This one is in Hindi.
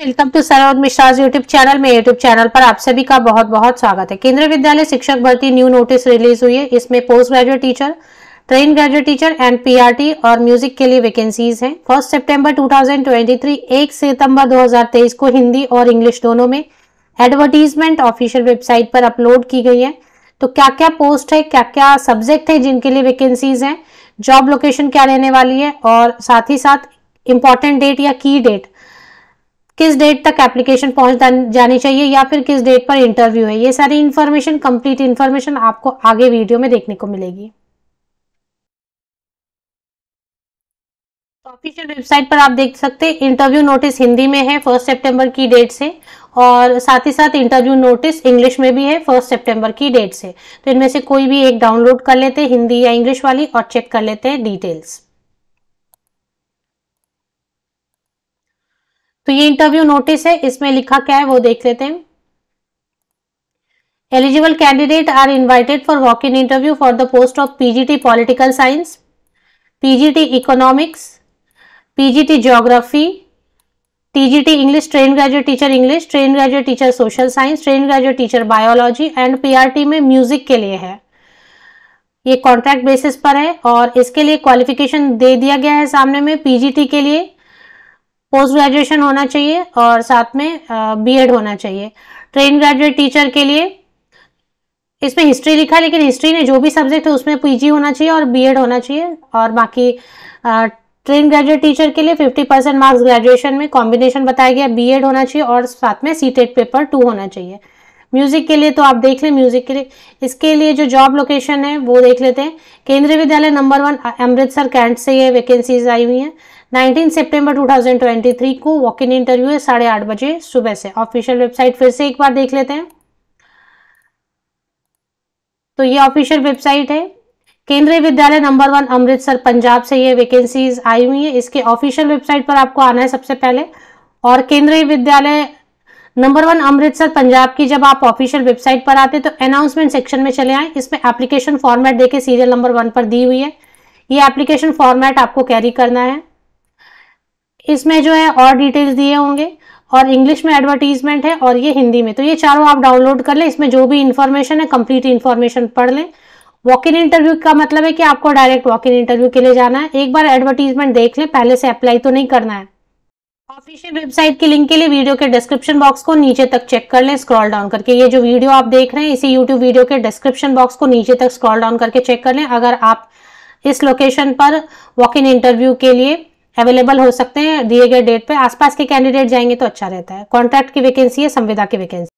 वेलकम टू सर और मिश्राज यूट्यूब चैनल में यूट्यूब चैनल पर आप सभी का बहुत बहुत स्वागत है केंद्रीय विद्यालय शिक्षक भर्ती न्यू नोटिस रिलीज हुई है इसमें post graduate teacher train graduate teacher and PRT और म्यूजिक के लिए वैकेंसीज हैं फर्स्ट सितंबर 2023 1 सितंबर 2023 को हिंदी और इंग्लिश दोनों में एडवर्टीजमेंट ऑफिशियल वेबसाइट पर अपलोड की गई है तो क्या क्या पोस्ट है क्या क्या सब्जेक्ट है जिनके लिए वैकेंसीज है जॉब लोकेशन क्या रहने वाली है और साथ ही साथ इंपॉर्टेंट डेट या की डेट किस डेट तक एप्लीकेशन पहुंच जानी चाहिए या फिर किस डेट पर इंटरव्यू है ये सारी इन्फॉर्मेशन कंप्लीट इन्फॉर्मेशन आपको आगे वीडियो में देखने को मिलेगी ऑफिशियल वेबसाइट पर आप देख सकते हैं इंटरव्यू नोटिस हिंदी में है फर्स्ट सितंबर की डेट से और साथ ही साथ इंटरव्यू नोटिस इंग्लिश में भी है फर्स्ट सितंबर की डेट से तो इनमें से कोई भी एक डाउनलोड कर लेते हैं हिंदी या इंग्लिश वाली और चेक कर लेते हैं डिटेल्स तो ये इंटरव्यू नोटिस है इसमें लिखा क्या है वो देख लेते हैं eligible candidate are invited for walk in interview for the post of PGT political science PGT economics PGT geography TGT English train graduate teacher English train graduate teacher social science train graduate teacher biology and PRT में म्यूजिक के लिए है ये कॉन्ट्रैक्ट बेसिस पर है और इसके लिए क्वालिफिकेशन दे दिया गया है सामने में पीजीटी के लिए पोस्ट ग्रेजुएशन होना चाहिए और साथ में बीएड होना चाहिए ट्रेन ग्रेजुएट टीचर के लिए इसमें हिस्ट्री लिखा लेकिन हिस्ट्री ने जो भी सब्जेक्ट है उसमें पीजी होना चाहिए और बीएड होना चाहिए और बाकी ट्रेन ग्रेजुएट टीचर के लिए 50 परसेंट मार्क्स ग्रेजुएशन में कॉम्बिनेशन बताया गया बीएड होना चाहिए और साथ में सी पेपर टू होना चाहिए म्यूजिक के लिए तो आप देख ले म्यूजिक के लिए इसके लिए जो जॉब लोकेशन है वो देख लेते हैं केंद्रीय विद्यालय नंबर वन अमृतसर कैंट से ये वैकेंसीज आई हुई है 19 सितंबर 2023 को वॉक इन इंटरव्यू है साढ़े आठ बजे सुबह से ऑफिशियल वेबसाइट फिर से एक बार देख लेते हैं तो ये ऑफिशियल वेबसाइट है केंद्रीय विद्यालय नंबर वन अमृतसर पंजाब से ये वैकेंसीज आई हुई है इसके ऑफिशियल वेबसाइट पर आपको आना है सबसे पहले और केंद्रीय विद्यालय नंबर वन अमृतसर पंजाब की जब आप ऑफिशियल वेबसाइट पर आते तो अनाउंसमेंट सेक्शन में चले आए इसमें एप्लीकेशन फॉर्मेट देखे सीरियल नंबर वन पर दी हुई है ये एप्लीकेशन फॉर्मेट आपको कैरी करना है इसमें जो है और डिटेल्स दिए होंगे और इंग्लिश में एडवर्टीजमेंट है और ये हिंदी में तो ये चारों आप डाउनलोड कर लें इसमें जो भी इन्फॉर्मेशन है कंप्लीट इन्फॉर्मेशन पढ़ लें वॉक इन इंटरव्यू का मतलब है कि आपको डायरेक्ट वॉक इन इंटरव्यू के लिए जाना है एक बार एडवर्टीजमेंट देख लें पहले से अप्लाई तो नहीं करना है ऑफिशियल वेबसाइट के लिंक के लिए वीडियो के डिस्क्रिप्शन बॉक्स को नीचे तक चेक कर लें स्क्रॉल डाउन करके ये जो वीडियो आप देख रहे हैं इसी यूट्यूब वीडियो के डिस्क्रिप्शन बॉक्स को नीचे तक स्क्रॉल डाउन करके चेक कर लें अगर आप इस लोकेशन पर वॉक इन इंटरव्यू के लिए अवेलेबल हो सकते हैं दिए गए डेट पे आसपास के कैंडिडेट जाएंगे तो अच्छा रहता है कॉन्ट्रैक्ट की वैकेंसी है संविदा की वैकेंसी